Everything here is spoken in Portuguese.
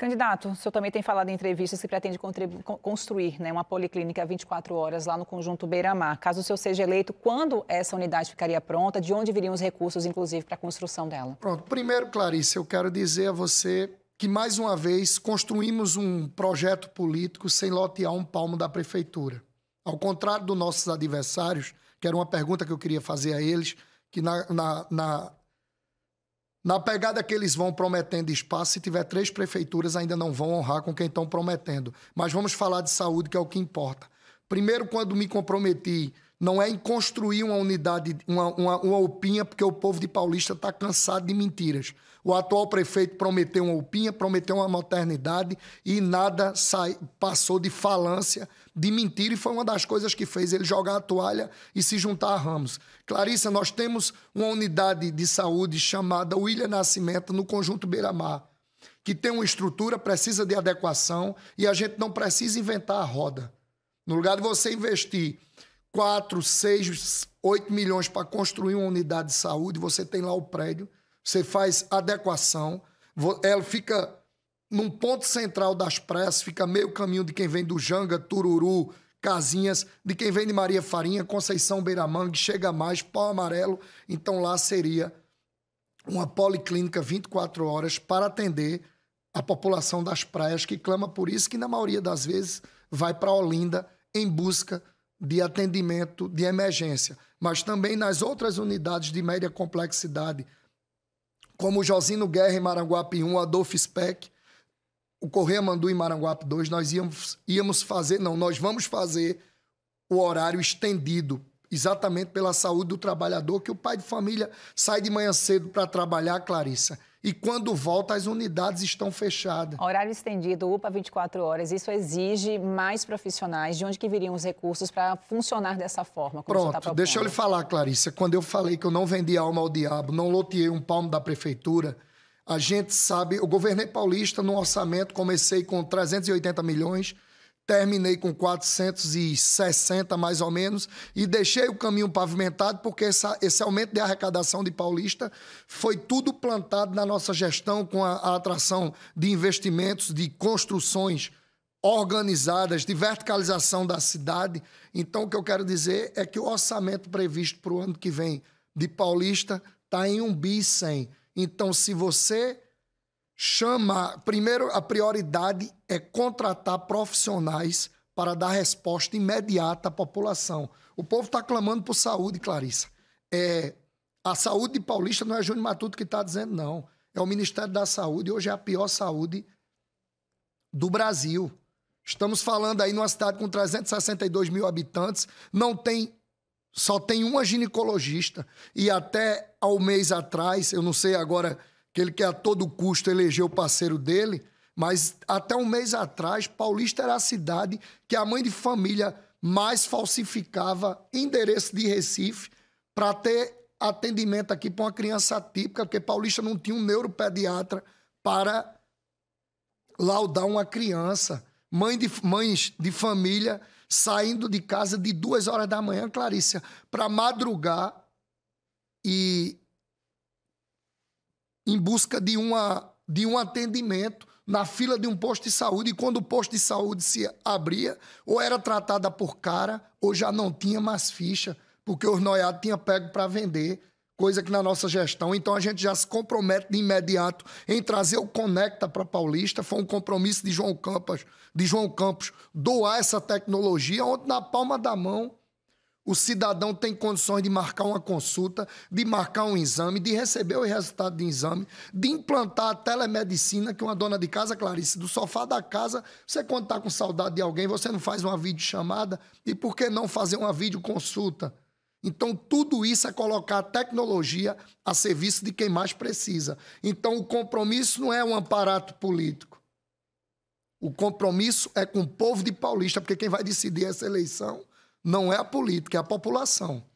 Candidato, o senhor também tem falado em entrevistas que pretende construir né, uma policlínica 24 horas lá no Conjunto Beira-Mar. Caso o senhor seja eleito, quando essa unidade ficaria pronta? De onde viriam os recursos, inclusive, para a construção dela? Pronto. Primeiro, Clarice, eu quero dizer a você que, mais uma vez, construímos um projeto político sem lotear um palmo da prefeitura. Ao contrário dos nossos adversários, que era uma pergunta que eu queria fazer a eles, que na, na, na na pegada que eles vão prometendo espaço, se tiver três prefeituras, ainda não vão honrar com quem estão prometendo. Mas vamos falar de saúde, que é o que importa. Primeiro, quando me comprometi não é em construir uma unidade, uma, uma, uma porque o povo de Paulista está cansado de mentiras. O atual prefeito prometeu uma upinha, prometeu uma maternidade e nada sai, passou de falância, de mentira, e foi uma das coisas que fez ele jogar a toalha e se juntar a Ramos. Clarissa, nós temos uma unidade de saúde chamada William Nascimento no Conjunto Beira-Mar, que tem uma estrutura, precisa de adequação e a gente não precisa inventar a roda. No lugar de você investir 4, 6, 8 milhões para construir uma unidade de saúde, você tem lá o prédio, você faz adequação, ela fica num ponto central das praias, fica meio caminho de quem vem do Janga, Tururu, Casinhas, de quem vem de Maria Farinha, Conceição Beiramangue, Chega Mais, Pau Amarelo. Então lá seria uma policlínica 24 horas para atender a população das praias que clama por isso, que na maioria das vezes vai para Olinda em busca de atendimento de emergência, mas também nas outras unidades de média complexidade, como Josino Guerra em Maranguape 1, Adolfo Speck, o Correia Mandu em Maranguape 2, nós íamos, íamos fazer, não, nós vamos fazer o horário estendido, exatamente pela saúde do trabalhador, que o pai de família sai de manhã cedo para trabalhar, Clarissa e quando volta, as unidades estão fechadas. Horário estendido, UPA 24 horas, isso exige mais profissionais. De onde que viriam os recursos para funcionar dessa forma? Tá Pronto, tá deixa eu lhe falar, Clarissa. Quando eu falei que eu não vendi alma ao diabo, não loteei um palmo da prefeitura, a gente sabe... Eu governei paulista no orçamento, comecei com 380 milhões terminei com 460 mais ou menos e deixei o caminho pavimentado porque essa, esse aumento de arrecadação de Paulista foi tudo plantado na nossa gestão com a, a atração de investimentos, de construções organizadas, de verticalização da cidade. Então, o que eu quero dizer é que o orçamento previsto para o ano que vem de Paulista está em um bi 100. Então, se você chamar. Primeiro, a prioridade é contratar profissionais para dar resposta imediata à população. O povo está clamando por saúde, Clarissa. É, a saúde de paulista não é Júnior Matuto que está dizendo, não. É o Ministério da Saúde. Hoje é a pior saúde do Brasil. Estamos falando aí numa cidade com 362 mil habitantes, não tem. Só tem uma ginecologista. E até ao mês atrás, eu não sei agora que ele quer a todo custo eleger o parceiro dele, mas até um mês atrás, Paulista era a cidade que a mãe de família mais falsificava endereço de Recife para ter atendimento aqui para uma criança atípica, porque Paulista não tinha um neuropediatra para laudar uma criança. Mãe de, mães de família saindo de casa de duas horas da manhã, Clarícia, para madrugar e em busca de, uma, de um atendimento na fila de um posto de saúde, e quando o posto de saúde se abria, ou era tratada por cara, ou já não tinha mais ficha, porque os noiados tinham pego para vender, coisa que na nossa gestão. Então a gente já se compromete de imediato em trazer o Conecta para Paulista, foi um compromisso de João Campos, de João Campos doar essa tecnologia, onde na palma da mão o cidadão tem condições de marcar uma consulta, de marcar um exame, de receber o resultado de exame, de implantar a telemedicina que uma dona de casa, Clarice, do sofá da casa, você quando está com saudade de alguém, você não faz uma videochamada e por que não fazer uma videoconsulta? Então, tudo isso é colocar a tecnologia a serviço de quem mais precisa. Então, o compromisso não é um aparato político. O compromisso é com o povo de Paulista, porque quem vai decidir essa eleição não é a política, é a população.